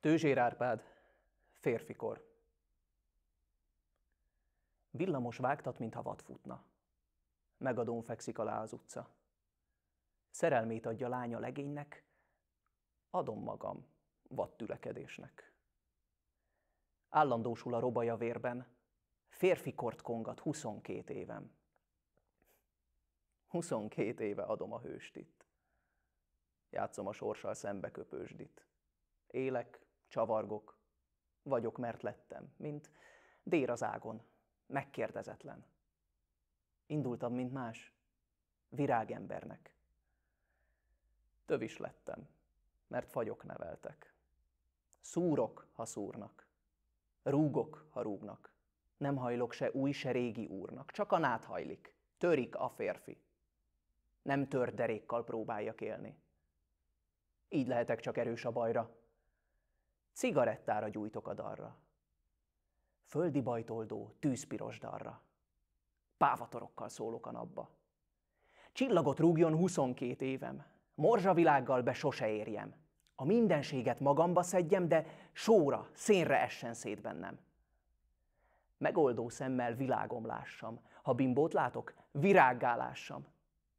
Tőzsér Árpád, férfikor. Villamos vágtat, mintha vad futna. Megadón fekszik alá az utca. Szerelmét adja lánya legénynek, adom magam vad tülekedésnek. Állandósul a robaja vérben, férfikort kongat 22 évem. 22 éve adom a hőstit. Játszom a sorssal szembeköpősdit. Élek, Csavargok. Vagyok, mert lettem, mint dér az ágon, megkérdezetlen. Indultam, mint más, virágembernek. Tövis lettem, mert fagyok neveltek. Szúrok, ha szúrnak. Rúgok, ha rúgnak. Nem hajlok se új, se régi úrnak. Csak a nád hajlik. Törik a férfi. Nem tör derékkal próbáljak élni. Így lehetek csak erős a bajra, cigarettára gyújtok a darra. Földi bajtoldó, tűzpiros darra. Pávatorokkal szólok a napba. Csillagot rúgjon 22 évem, morzsavilággal be sose érjem. A mindenséget magamba szedjem, de sóra, szénre essen szét bennem. Megoldó szemmel világom lássam, ha bimbót látok, virággá lássam.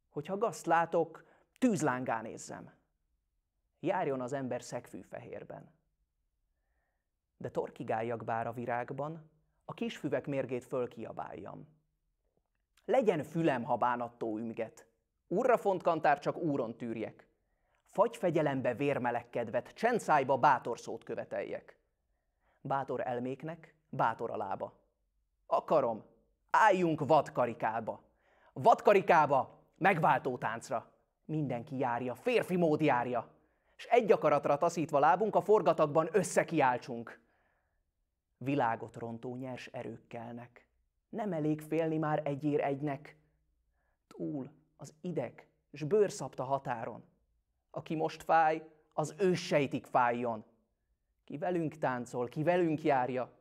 Hogyha gazt látok, tűzlángán nézzem. Járjon az ember szegfűfehérben. fehérben de torkigáljak bár a virágban, a kis füvek mérgét fölkiabáljam. Legyen fülem, ha bánattó ümget, Urra font kantár csak úron tűrjek. Fagy fegyelembe vérmeleg kedvet, csendszájba bátor szót követeljek. Bátor elméknek, bátor a lába. Akarom, álljunk vadkarikába. Vadkarikába, megváltó táncra. Mindenki járja, férfi mód járja. S egy akaratra taszítva lábunk, a forgatakban összekiáltsunk világot rontó nyers erők kelnek. Nem elég félni már egyér egynek. Túl az ideg, s bőr határon. Aki most fáj, az őssejtig fájjon. Ki velünk táncol, ki velünk járja,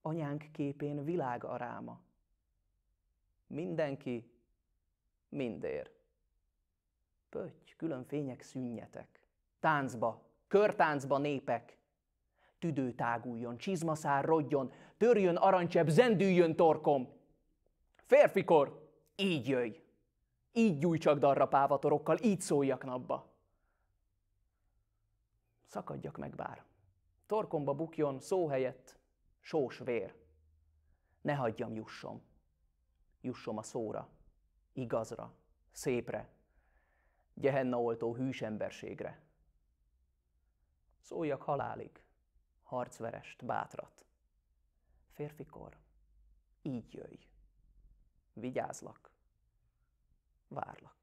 anyánk képén világ a ráma. Mindenki, mindér. Pötty, külön fények szűnjetek. Táncba, körtáncba népek, tüdő táguljon, csizmaszár rodjon, törjön arancsebb, zendüljön torkom. Férfikor, így jöjj! Így gyújtsak darra pávatorokkal, így szóljak napba. Szakadjak meg bár. Torkomba bukjon szó helyett sós vér. Ne hagyjam jussom. Jussom a szóra, igazra, szépre, oltó hűs emberségre. Szóljak halálig, harcverest, bátrat. Férfikor, így jöjj. Vigyázlak. Várlak.